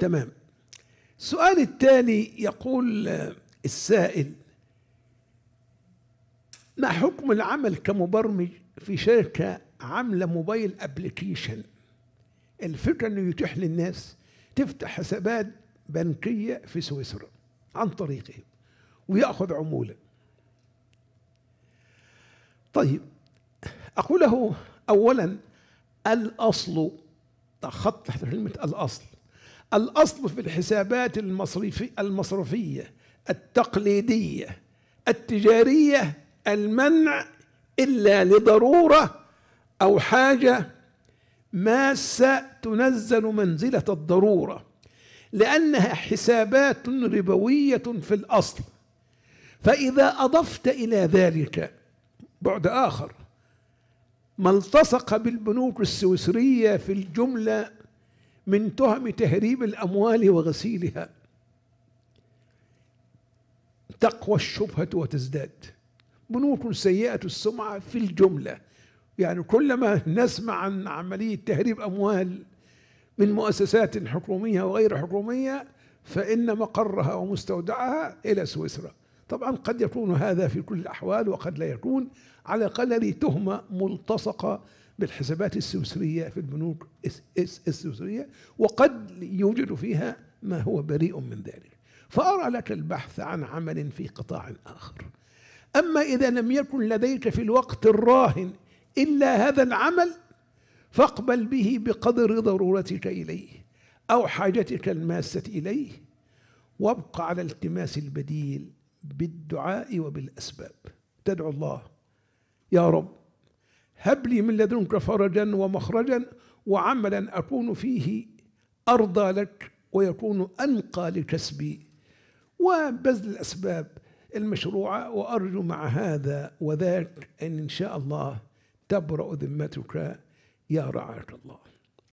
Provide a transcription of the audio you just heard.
تمام السؤال التالي يقول السائل ما حكم العمل كمبرمج في شركة عاملة موبايل ابلكيشن الفكرة انه يتيح للناس تفتح حسابات بنكية في سويسرا عن طريقه ويأخذ عمولة طيب أقول له أولا الأصل خط تحت كلمة الأصل الأصل في الحسابات المصرفي المصرفية التقليدية التجارية المنع إلا لضرورة أو حاجة ماسة تنزل منزلة الضرورة لأنها حسابات ربوية في الأصل فإذا أضفت إلى ذلك بعد آخر ما التصق بالبنوك السويسرية في الجملة من تهم تهريب الاموال وغسيلها تقوى الشبهه وتزداد بنوك سيئه السمعه في الجمله يعني كلما نسمع عن عمليه تهريب اموال من مؤسسات حكوميه وغير حكوميه فان مقرها ومستودعها الى سويسرا طبعا قد يكون هذا في كل الاحوال وقد لا يكون على قدر تهمه ملتصقه بالحسابات السويسرية في البنوك السويسرية وقد يوجد فيها ما هو بريء من ذلك فأرى لك البحث عن عمل في قطاع آخر أما إذا لم يكن لديك في الوقت الراهن إلا هذا العمل فاقبل به بقدر ضرورتك إليه أو حاجتك الماسة إليه وابق على التماس البديل بالدعاء وبالأسباب تدعو الله يا رب هب لي من لدنك فرجا ومخرجا وعملا أكون فيه أرضى لك ويكون أنقى لكسبي وبذل الأسباب المشروعة وأرجو مع هذا وذاك أن إن شاء الله تبرأ ذمتك يا رعاك الله